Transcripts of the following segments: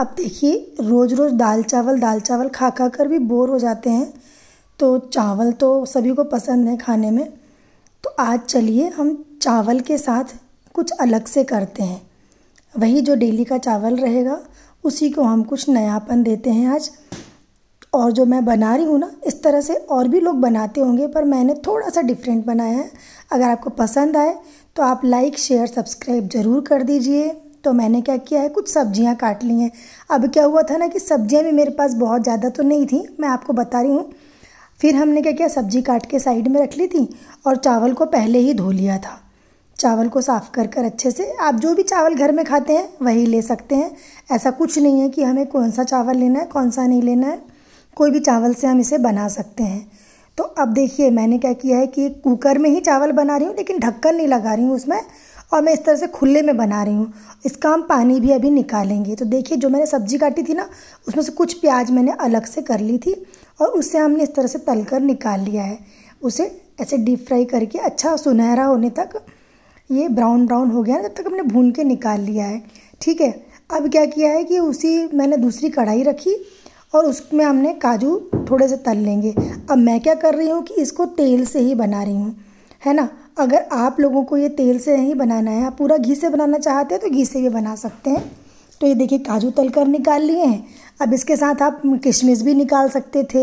अब देखिए रोज़ रोज़ दाल चावल दाल चावल खा खा कर भी बोर हो जाते हैं तो चावल तो सभी को पसंद है खाने में तो आज चलिए हम चावल के साथ कुछ अलग से करते हैं वही जो डेली का चावल रहेगा उसी को हम कुछ नयापन देते हैं आज और जो मैं बना रही हूँ ना इस तरह से और भी लोग बनाते होंगे पर मैंने थोड़ा सा डिफरेंट बनाया है अगर आपको पसंद आए तो आप लाइक शेयर सब्सक्राइब ज़रूर कर दीजिए तो मैंने क्या किया है कुछ सब्जियां काट ली हैं अब क्या हुआ था ना कि सब्जियां भी मेरे पास बहुत ज़्यादा तो नहीं थी मैं आपको बता रही हूँ फिर हमने क्या किया सब्जी काट के साइड में रख ली थी और चावल को पहले ही धो लिया था चावल को साफ़ कर कर अच्छे से आप जो भी चावल घर में खाते हैं वही ले सकते हैं ऐसा कुछ नहीं है कि हमें कौन सा चावल लेना है कौन सा नहीं लेना है कोई भी चावल से हम इसे बना सकते हैं तो अब देखिए मैंने क्या किया है कि कुकर में ही चावल बना रही हूँ लेकिन ढक्कन नहीं लगा रही हूँ उसमें और मैं इस तरह से खुले में बना रही हूँ इसका हम पानी भी अभी निकालेंगे तो देखिए जो मैंने सब्जी काटी थी ना उसमें से कुछ प्याज मैंने अलग से कर ली थी और उससे हमने इस तरह से तल कर निकाल लिया है उसे ऐसे डीप फ्राई करके अच्छा सुनहरा होने तक ये ब्राउन ब्राउन हो गया ना जब तक हमने भून के निकाल लिया है ठीक है अब क्या किया है कि उसी मैंने दूसरी कढ़ाई रखी और उसमें हमने काजू थोड़े से तल लेंगे अब मैं क्या कर रही हूँ कि इसको तेल से ही बना रही हूँ है ना अगर आप लोगों को ये तेल से नहीं बनाना है आप पूरा घी से बनाना चाहते हैं तो घी से भी बना सकते हैं तो ये देखिए काजू तल कर निकाल लिए हैं अब इसके साथ आप किशमिश भी निकाल सकते थे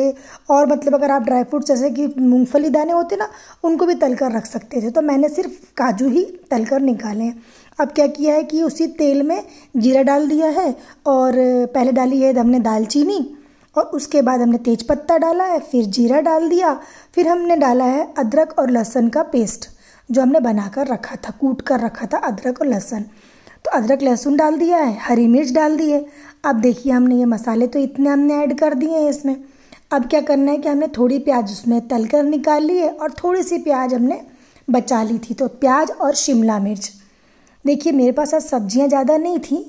और मतलब अगर आप ड्राई फ्रूट्स जैसे कि मूंगफली दाने होते ना उनको भी तल कर रख सकते थे तो मैंने सिर्फ काजू ही तल कर निकाले हैं अब क्या किया है कि उसी तेल में जीरा डाल दिया है और पहले डाली है हमने दालचीनी और उसके बाद हमने तेज़पत्ता डाला है फिर जीरा डाल दिया फिर हमने डाला है अदरक और लहसुन का पेस्ट जो हमने बना कर रखा था कूट कर रखा था अदरक और लहसुन तो अदरक लहसुन डाल दिया है हरी मिर्च डाल दी है अब देखिए हमने ये मसाले तो इतने हमने ऐड कर दिए हैं इसमें अब क्या करना है कि हमने थोड़ी प्याज उसमें तल कर निकाल ली है और थोड़ी सी प्याज हमने बचा ली थी तो प्याज और शिमला मिर्च देखिए मेरे पास आज सब्जियां ज़्यादा नहीं थी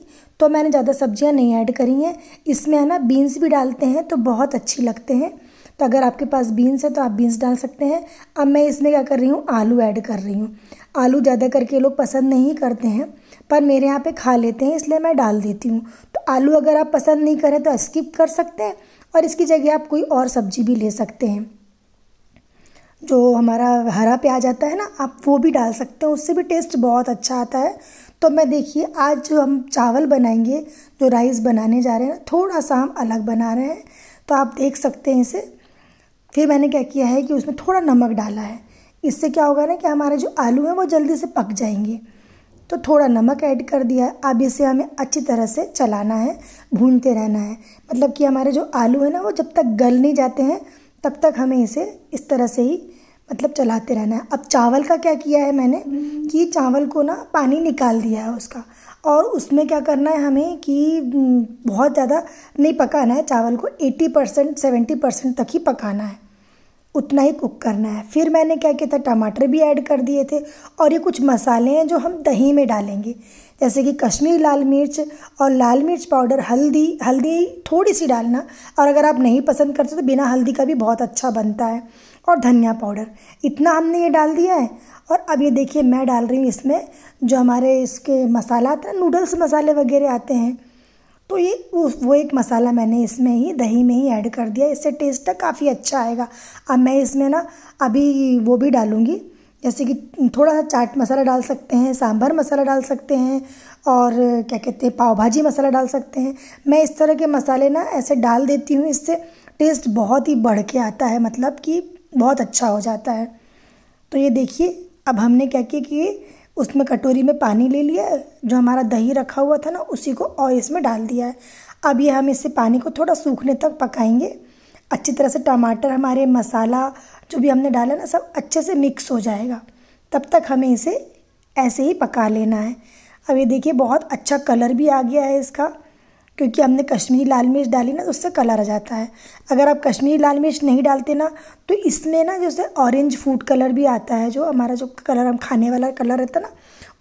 तो मैंने ज़्यादा सब्जियां नहीं ऐड करी हैं इसमें है ना बीन्स भी डालते हैं तो बहुत अच्छी लगते हैं तो अगर आपके पास बीन्स है तो आप बीन्स डाल सकते हैं अब मैं इसमें क्या कर रही हूँ आलू ऐड कर रही हूँ आलू ज़्यादा करके लोग पसंद नहीं करते हैं पर मेरे यहाँ पे खा लेते हैं इसलिए मैं डाल देती हूँ तो आलू अगर आप पसंद नहीं करें तो स्किप कर सकते हैं और इसकी जगह आप कोई और सब्जी भी ले सकते हैं जो हमारा हरा प्याज आता है ना आप वो भी डाल सकते हैं उससे भी टेस्ट बहुत अच्छा आता है तो मैं देखिए आज जो हम चावल बनाएंगे जो राइस बनाने जा रहे हैं थोड़ा सा हम अलग बना रहे हैं तो आप देख सकते हैं इसे फिर मैंने क्या किया है कि उसमें थोड़ा नमक डाला है इससे क्या होगा ना कि हमारे जो आलू हैं वो जल्दी से पक जाएंगे तो थोड़ा नमक ऐड कर दिया है अब इसे हमें अच्छी तरह से चलाना है भूनते रहना है मतलब कि हमारे जो आलू है ना वो जब तक गल नहीं जाते हैं तब तक हमें इसे इस तरह से ही मतलब चलाते रहना है अब चावल का क्या किया है मैंने हम्म। कि चावल को ना पानी निकाल दिया है उसका और उसमें क्या करना है हमें कि हम्म, बहुत ज़्यादा नहीं पकाना है चावल को 80 परसेंट सेवेंटी परसेंट तक ही पकाना है उतना ही कुक करना है फिर मैंने क्या किया था टमाटर भी ऐड कर दिए थे और ये कुछ मसाले हैं जो हम दही में डालेंगे जैसे कि कश्मीरी लाल मिर्च और लाल मिर्च पाउडर हल्दी हल्दी थोड़ी सी डालना और अगर आप नहीं पसंद करते तो बिना हल्दी का भी बहुत अच्छा बनता है और धनिया पाउडर इतना हमने ये डाल दिया है और अब ये देखिए मैं डाल रही हूँ इसमें जो हमारे इसके मसाला आते हैं नूडल्स मसाले वगैरह आते हैं तो ये वो एक मसाला मैंने इसमें ही दही में ही ऐड कर दिया इससे टेस्ट काफ़ी अच्छा आएगा अब मैं इसमें ना अभी वो भी डालूँगी जैसे कि थोड़ा सा चाट मसाला डाल सकते हैं सांभर मसाला डाल सकते हैं और क्या कहते हैं पाव भाजी मसाला डाल सकते हैं मैं इस तरह के मसाले ना ऐसे डाल देती हूँ इससे टेस्ट बहुत ही बढ़ के आता है मतलब कि बहुत अच्छा हो जाता है तो ये देखिए अब हमने क्या किया कि उसमें कटोरी में पानी ले लिया है जो हमारा दही रखा हुआ था ना उसी को और इसमें डाल दिया है अब ये हम इससे पानी को थोड़ा सूखने तक पकाएंगे अच्छी तरह से टमाटर हमारे मसाला जो भी हमने डाला ना सब अच्छे से मिक्स हो जाएगा तब तक हमें इसे ऐसे ही पका लेना है अब ये देखिए बहुत अच्छा कलर भी आ गया है इसका क्योंकि हमने कश्मीरी लाल मिर्च डाली ना तो उससे कलर आ जाता है अगर आप कश्मीरी लाल मिर्च नहीं डालते ना तो इसमें ना जैसे ऑरेंज फूड कलर भी आता है जो हमारा जो कलर हम खाने वाला कलर रहता है ना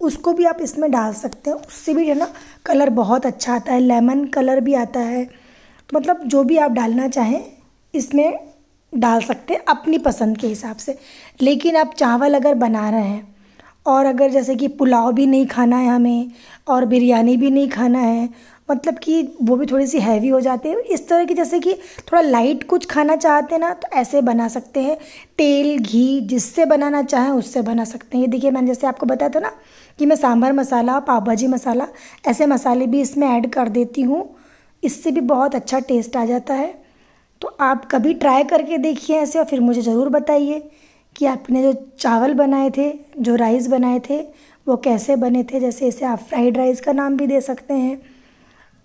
उसको भी आप इसमें डाल सकते हैं उससे भी है ना कलर बहुत अच्छा आता है लेमन कलर भी आता है तो मतलब जो भी आप डालना चाहें इसमें डाल सकते हैं अपनी पसंद के हिसाब से लेकिन आप चावल अगर बना रहे हैं और अगर जैसे कि पुलाव भी नहीं खाना है हमें और बिरयानी भी नहीं खाना है मतलब कि वो भी थोड़ी सी हैवी हो जाती है इस तरह की जैसे कि थोड़ा लाइट कुछ खाना चाहते हैं ना तो ऐसे बना सकते हैं तेल घी जिससे बनाना चाहें उससे बना सकते हैं ये देखिए मैंने जैसे आपको बताया था ना कि मैं सांभर मसाला पाव भाजी मसाला ऐसे मसाले भी इसमें ऐड कर देती हूँ इससे भी बहुत अच्छा टेस्ट आ जाता है तो आप कभी ट्राई करके देखिए ऐसे और फिर मुझे ज़रूर बताइए कि आपने जो चावल बनाए थे जो राइस बनाए थे वो कैसे बने थे जैसे इसे आप फ्राइड राइस का नाम भी दे सकते हैं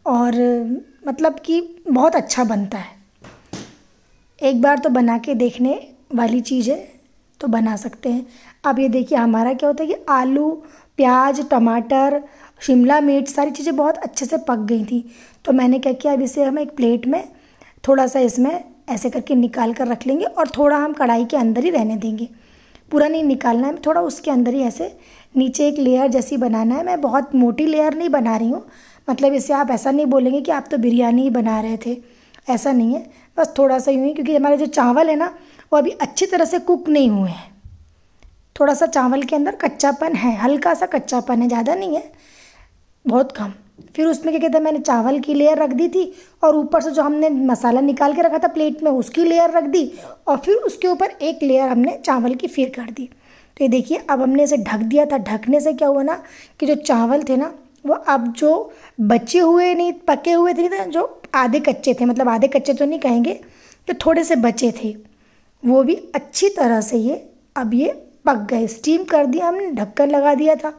और मतलब कि बहुत अच्छा बनता है एक बार तो बना के देखने वाली चीज़ है तो बना सकते हैं अब ये देखिए हमारा क्या होता है कि आलू प्याज टमाटर शिमला मिर्च सारी चीज़ें बहुत अच्छे से पक गई थी तो मैंने क्या किया अब इसे हम एक प्लेट में थोड़ा सा इसमें ऐसे करके निकाल कर रख लेंगे और थोड़ा हम कढ़ाई के अंदर ही रहने देंगे पूरा नहीं निकालना है थोड़ा उसके अंदर ही ऐसे नीचे एक लेयर जैसी बनाना है मैं बहुत मोटी लेयर नहीं बना रही हूँ मतलब इससे आप ऐसा नहीं बोलेंगे कि आप तो बिरयानी ही बना रहे थे ऐसा नहीं है बस थोड़ा सा यूँ ही क्योंकि हमारे जो चावल है ना वो अभी अच्छी तरह से कुक नहीं हुए हैं थोड़ा सा चावल के अंदर कच्चापन है हल्का सा कच्चापन है ज़्यादा नहीं है बहुत कम फिर उसमें क्या कहते हैं मैंने चावल की लेयर रख दी थी और ऊपर से जो हमने मसाला निकाल के रखा था प्लेट में उसकी लेयर रख दी और फिर उसके ऊपर एक लेयर हमने चावल की फिर कर दी तो ये देखिए अब हमने इसे ढक दिया था ढकने से क्या हुआ ना कि जो चावल थे ना वो अब जो बचे हुए नहीं पके हुए थे ना जो आधे कच्चे थे मतलब आधे कच्चे तो नहीं कहेंगे तो थोड़े से बचे थे वो भी अच्छी तरह से ये अब ये पक गए स्टीम कर दिया हमने ढक्कन लगा दिया था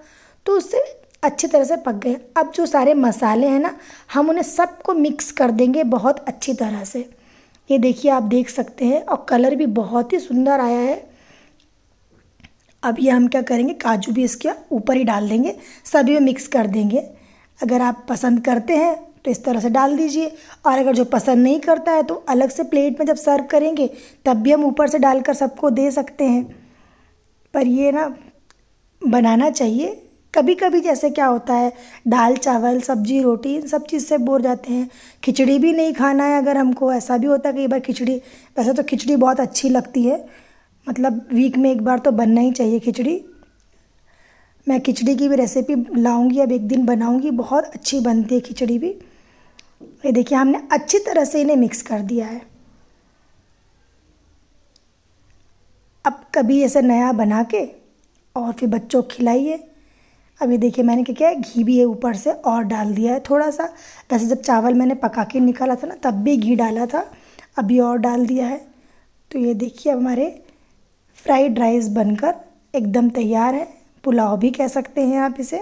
तो उससे अच्छी तरह से पक गए अब जो सारे मसाले हैं ना हम उन्हें सबको मिक्स कर देंगे बहुत अच्छी तरह से ये देखिए आप देख सकते हैं और कलर भी बहुत ही सुंदर आया है अब ये हम क्या करेंगे काजू भी इसके ऊपर ही डाल देंगे सभी में मिक्स कर देंगे अगर आप पसंद करते हैं तो इस तरह से डाल दीजिए और अगर जो पसंद नहीं करता है तो अलग से प्लेट में जब सर्व करेंगे तब भी हम ऊपर से डालकर सबको दे सकते हैं पर ये ना बनाना चाहिए कभी कभी जैसे क्या होता है दाल चावल सब्जी रोटी इन सब चीज़ से बोर जाते हैं खिचड़ी भी नहीं खाना है अगर हमको ऐसा भी होता है कई बार खिचड़ी वैसे तो खिचड़ी बहुत अच्छी लगती है मतलब वीक में एक बार तो बनना ही चाहिए खिचड़ी मैं खिचड़ी की भी रेसिपी लाऊंगी अब एक दिन बनाऊंगी बहुत अच्छी बनती है खिचड़ी भी ये देखिए हमने अच्छी तरह से इन्हें मिक्स कर दिया है अब कभी ऐसा नया बना के और फिर बच्चों को खिलाइए अब ये देखिए मैंने क्या किया घी भी है ऊपर से और डाल दिया है थोड़ा सा वैसे जब चावल मैंने पका के निकाला था ना तब भी घी डाला था अभी और डाल दिया है तो ये देखिए हमारे फ्राइड राइस बनकर एकदम तैयार है पुलाव भी कह सकते हैं आप इसे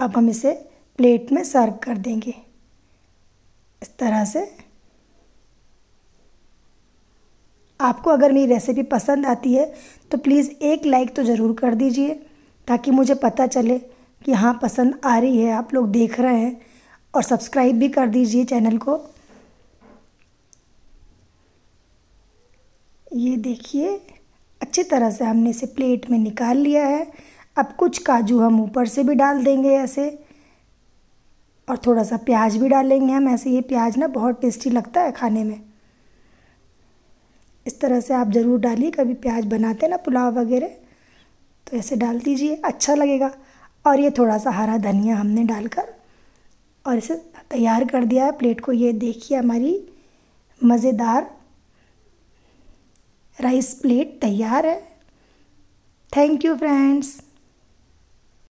अब हम इसे प्लेट में सर्व कर देंगे इस तरह से आपको अगर मेरी रेसिपी पसंद आती है तो प्लीज़ एक लाइक तो ज़रूर कर दीजिए ताकि मुझे पता चले कि हाँ पसंद आ रही है आप लोग देख रहे हैं और सब्सक्राइब भी कर दीजिए चैनल को ये देखिए अच्छी तरह से हमने इसे प्लेट में निकाल लिया है अब कुछ काजू हम ऊपर से भी डाल देंगे ऐसे और थोड़ा सा प्याज भी डालेंगे हम ऐसे ये प्याज ना बहुत टेस्टी लगता है खाने में इस तरह से आप ज़रूर डालिए कभी प्याज बनाते ना पुलाव वगैरह तो ऐसे डाल दीजिए अच्छा लगेगा और ये थोड़ा सा हरा धनिया हमने डालकर और इसे तैयार कर दिया है प्लेट को ये देखिए हमारी मज़ेदार राइस प्लेट तैयार है थैंक यू फ्रेंड्स